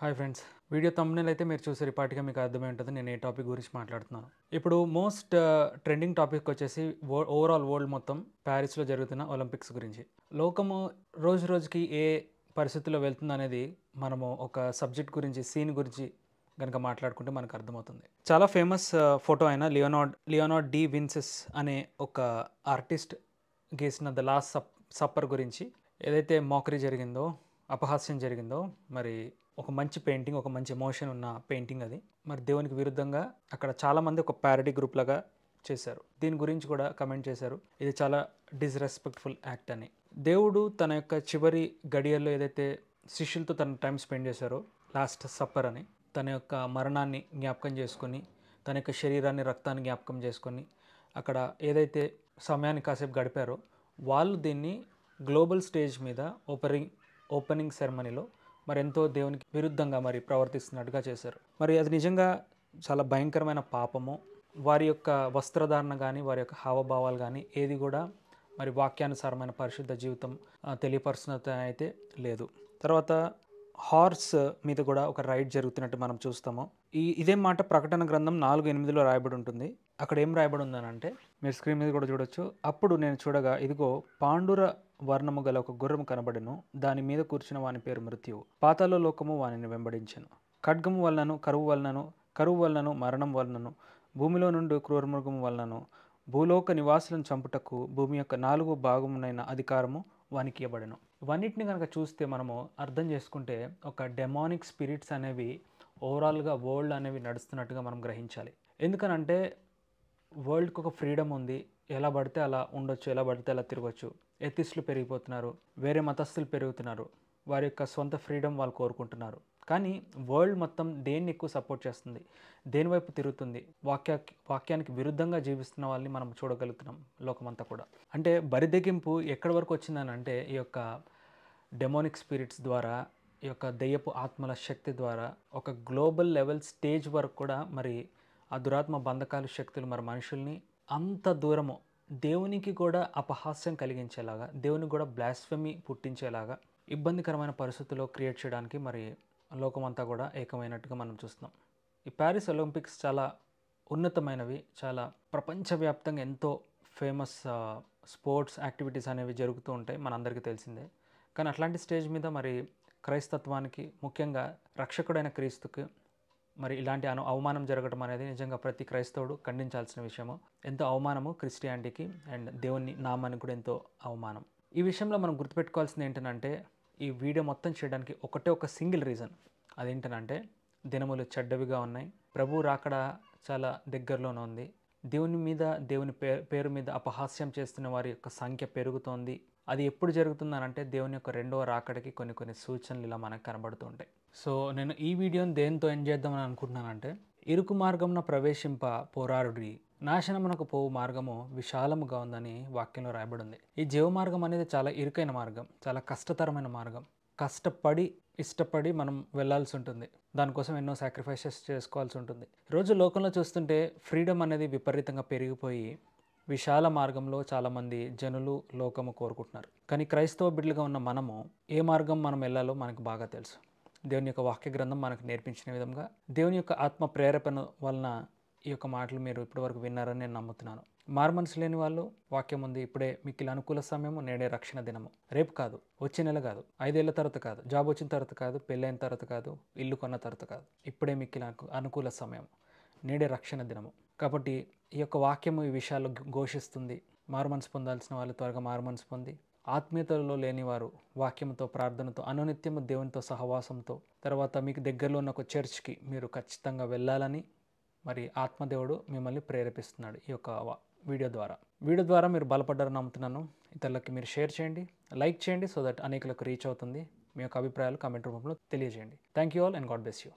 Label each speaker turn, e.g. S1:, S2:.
S1: hi friends video తమ్మునేలు అయితే మీరు చూసే పాటిగా మీకు అర్థమై ఉంటుంది నేను ఏ టాపిక్ గురించి మాట్లాడుతున్నాను ఇప్పుడు మోస్ట్ ట్రెండింగ్ uh, టాపిక్ వచ్చేసి ఓవరాల్ వరల్డ్ మొత్తం ప్యారిస్లో జరుగుతున్న ఒలింపిక్స్ గురించి లోకము రోజు రోజుకి ఏ పరిస్థితుల్లో వెళ్తుంది అనేది మనము ఒక సబ్జెక్ట్ గురించి సీన్ గురించి కనుక మాట్లాడుకుంటే మనకు అర్థమవుతుంది చాలా ఫేమస్ ఫోటో uh, అయిన లియోనార్డ్ లియోనార్డ్ డి విన్సెస్ అనే ఒక ఆర్టిస్ట్ గీసిన ద లాస్ట్ సప్ సప్పర్ గురించి ఏదైతే మోకరీ జరిగిందో అపహాస్యం జరిగిందో మరి ఒక మంచి పెయింటింగ్ ఒక మంచి ఎమోషన్ ఉన్న పెయింటింగ్ అది మరి దేవునికి విరుద్ధంగా అక్కడ చాలామంది ఒక ప్యారడీ గ్రూప్ లాగా చేశారు దీని గురించి కూడా కమెంట్ చేశారు ఇది చాలా డిస్రెస్పెక్ట్ఫుల్ యాక్ట్ అని దేవుడు తన యొక్క చివరి గడియల్లో ఏదైతే శిష్యులతో తన టైం స్పెండ్ చేశారో లాస్ట్ సప్పర్ అని తన యొక్క మరణాన్ని జ్ఞాపకం చేసుకొని తన యొక్క శరీరాన్ని రక్తాన్ని జ్ఞాపకం చేసుకొని అక్కడ ఏదైతే సమయాన్ని కాసేపు గడిపారో వాళ్ళు దీన్ని గ్లోబల్ స్టేజ్ మీద ఓపెనింగ్ ఓపెనింగ్ సెరమనీలో మరి ఎంతో దేవునికి విరుద్ధంగా మరి ప్రవర్తిస్తున్నట్టుగా చేశారు మరి అది నిజంగా చాలా భయంకరమైన పాపము వారి యొక్క వస్త్రధారణ కానీ వారి యొక్క హావభావాలు కానీ ఏది కూడా మరి వాక్యానుసారమైన పరిశుద్ధ జీవితం తెలియపరుస్తున్నది అయితే లేదు తర్వాత హార్స్ మీద కూడా ఒక రైడ్ జరుగుతున్నట్టు మనం చూస్తాము ఈ ఇదే మాట ప్రకటన గ్రంథం నాలుగు ఎనిమిదిలో రాయబడి ఉంటుంది అక్కడ ఏం రాయబడి ఉందనంటే మీరు స్క్రీన్ మీద కూడా చూడొచ్చు అప్పుడు నేను చూడగా ఇదిగో పాండుర వర్ణము గల ఒక గుర్రము కనబడెను దాని మీద కూర్చున్న వాని పేరు మృత్యువు పాతాల లోకము వానిని వెంబడించెను ఖడ్గము వలనను కరువు వలనను కరువు వలనను మరణం వలనను భూమిలో నుండి క్రూరమృగము వలనను భూలోక నివాసులను చంపుటకు భూమి యొక్క నాలుగు భాగమునైన అధికారము వానికి ఇవ్వబడను ఇవన్నిటిని కనుక చూస్తే మనము అర్థం చేసుకుంటే ఒక డెమానిక్ స్పిరిట్స్ అనేవి ఓవరాల్గా వరల్డ్ అనేవి నడుస్తున్నట్టుగా మనం గ్రహించాలి ఎందుకనంటే వరల్డ్కి ఒక ఫ్రీడమ్ ఉంది ఎలా పడితే అలా ఉండొచ్చు ఎలా పడితే అలా తిరగచ్చు ఎథిస్టులు పెరిగిపోతున్నారు వేరే మతస్థులు పెరుగుతున్నారు వారి యొక్క సొంత ఫ్రీడమ్ వాళ్ళు కోరుకుంటున్నారు కానీ వరల్డ్ మొత్తం దేన్ని ఎక్కువ సపోర్ట్ చేస్తుంది దేని వైపు తిరుగుతుంది వాక్యా వాక్యానికి విరుద్ధంగా జీవిస్తున్న వాళ్ళని మనం చూడగలుగుతున్నాం లోకమంతా కూడా అంటే బరిదెగింపు ఎక్కడి వరకు వచ్చిందని అంటే ఈ యొక్క డెమోనిక్ స్పిరిట్స్ ద్వారా ఈ యొక్క దెయ్యపు ఆత్మల శక్తి ద్వారా ఒక గ్లోబల్ లెవెల్ స్టేజ్ వరకు కూడా మరి ఆ దురాత్మ బంధకాలు శక్తులు మరి మనుషుల్ని అంత దూరము దేవునికి కూడా అపహాస్యం కలిగించేలాగా దేవునికి కూడా బ్లాస్ఫెమీ పుట్టించేలాగా ఇబ్బందికరమైన పరిస్థితుల్లో క్రియేట్ చేయడానికి మరి లోకమంతా కూడా ఏకమైనట్టుగా మనం చూస్తున్నాం ఈ ప్యారిస్ ఒలింపిక్స్ చాలా ఉన్నతమైనవి చాలా ప్రపంచవ్యాప్తంగా ఎంతో ఫేమస్ స్పోర్ట్స్ యాక్టివిటీస్ అనేవి జరుగుతూ ఉంటాయి మనందరికీ తెలిసిందే కానీ అట్లాంటి స్టేజ్ మీద మరి క్రైస్తత్వానికి ముఖ్యంగా రక్షకుడైన క్రీస్తుకి మరి ఇలాంటి అను అవమానం జరగడం అనేది నిజంగా ప్రతి క్రైస్తవుడు ఖండించాల్సిన విషయము ఎంతో అవమానము క్రిస్టియానిటీకి అండ్ దేవుని నామానికి కూడా ఎంతో అవమానం ఈ విషయంలో మనం గుర్తుపెట్టుకోవాల్సింది ఏంటంటే ఈ వీడియో మొత్తం చేయడానికి ఒకటే ఒక సింగిల్ రీజన్ అదేంటనంటే దినములు చెడ్డవిగా ఉన్నాయి ప్రభు రాకడా చాలా దగ్గరలోనే ఉంది దేవుని మీద దేవుని పేరు మీద అపహాస్యం చేస్తున్న వారి యొక్క సంఖ్య పెరుగుతోంది అది ఎప్పుడు జరుగుతుందనంటే దేవుని యొక్క రెండవ రాకడికి కొన్ని కొన్ని సూచనలు ఇలా మనకు కనబడుతుంటాయి సో నేను ఈ వీడియోని దేనితో ఎండ్ చేద్దామని అనుకుంటున్నానంటే ఇరుకు మార్గంన ప్రవేశింప పోరాడుడి నాశనమునకు పోవు మార్గము విశాలముగా ఉందని వాక్యంలో రాయబడింది ఈ జీవ మార్గం అనేది చాలా ఇరుకైన మార్గం చాలా కష్టతరమైన మార్గం కష్టపడి ఇష్టపడి మనం వెళ్లాల్సి ఉంటుంది దానికోసం ఎన్నో సాక్రిఫైసెస్ చేసుకోవాల్సి ఉంటుంది రోజు లోకంలో చూస్తుంటే ఫ్రీడమ్ అనేది విపరీతంగా పెరిగిపోయి విశాల మార్గంలో చాలామంది జనులు లోకము కోరుకుంటున్నారు కానీ క్రైస్తవ బిడ్డలుగా ఉన్న మనము ఏ మార్గం మనం వెళ్ళాలో మనకు బాగా తెలుసు దేవుని యొక్క వాక్య గ్రంథం మనకు నేర్పించిన విధంగా దేవుని యొక్క ఆత్మ ప్రేరేపణ వలన ఈ యొక్క మాటలు మీరు ఇప్పటివరకు విన్నారని నేను నమ్ముతున్నాను మార్మన్స్ లేని వాళ్ళు వాక్యం ఉంది ఇప్పుడే మిక్కిలి అనుకూల సమయము నేడే రక్షణ దినము రేపు కాదు వచ్చే నెల కాదు ఐదేళ్ల తర్వాత కాదు జాబ్ వచ్చిన తర్వాత కాదు పెళ్ళైన తర్వాత కాదు ఇల్లు కొన్న తర్వాత కాదు ఇప్పుడే మిక్కిలి అనుకూల సమయం నేడే రక్షణ దినము కాబట్టి ఈ యొక్క వాక్యము ఈ విషయాలు ఘోషిస్తుంది మారుమనసు పొందాల్సిన వాళ్ళు త్వరగా మారుమనసు పొంది ఆత్మీయతలో లేనివారు వాక్యంతో ప్రార్థనతో అనునిత్యము దేవునితో సహవాసంతో తర్వాత మీకు దగ్గరలో ఉన్న ఒక చర్చ్కి మీరు ఖచ్చితంగా వెళ్ళాలని మరి ఆత్మదేవుడు మిమ్మల్ని ప్రేరేపిస్తున్నాడు ఈ యొక్క వీడియో ద్వారా వీడియో ద్వారా మీరు బలపడ్డారని నమ్ముతున్నాను ఇతరులకి మీరు షేర్ చేయండి లైక్ చేయండి సో దట్ అనేకులకు రీచ్ అవుతుంది మీ యొక్క అభిప్రాయాలు కామెంట్ రూపంలో తెలియజేయండి thank you all and god bless you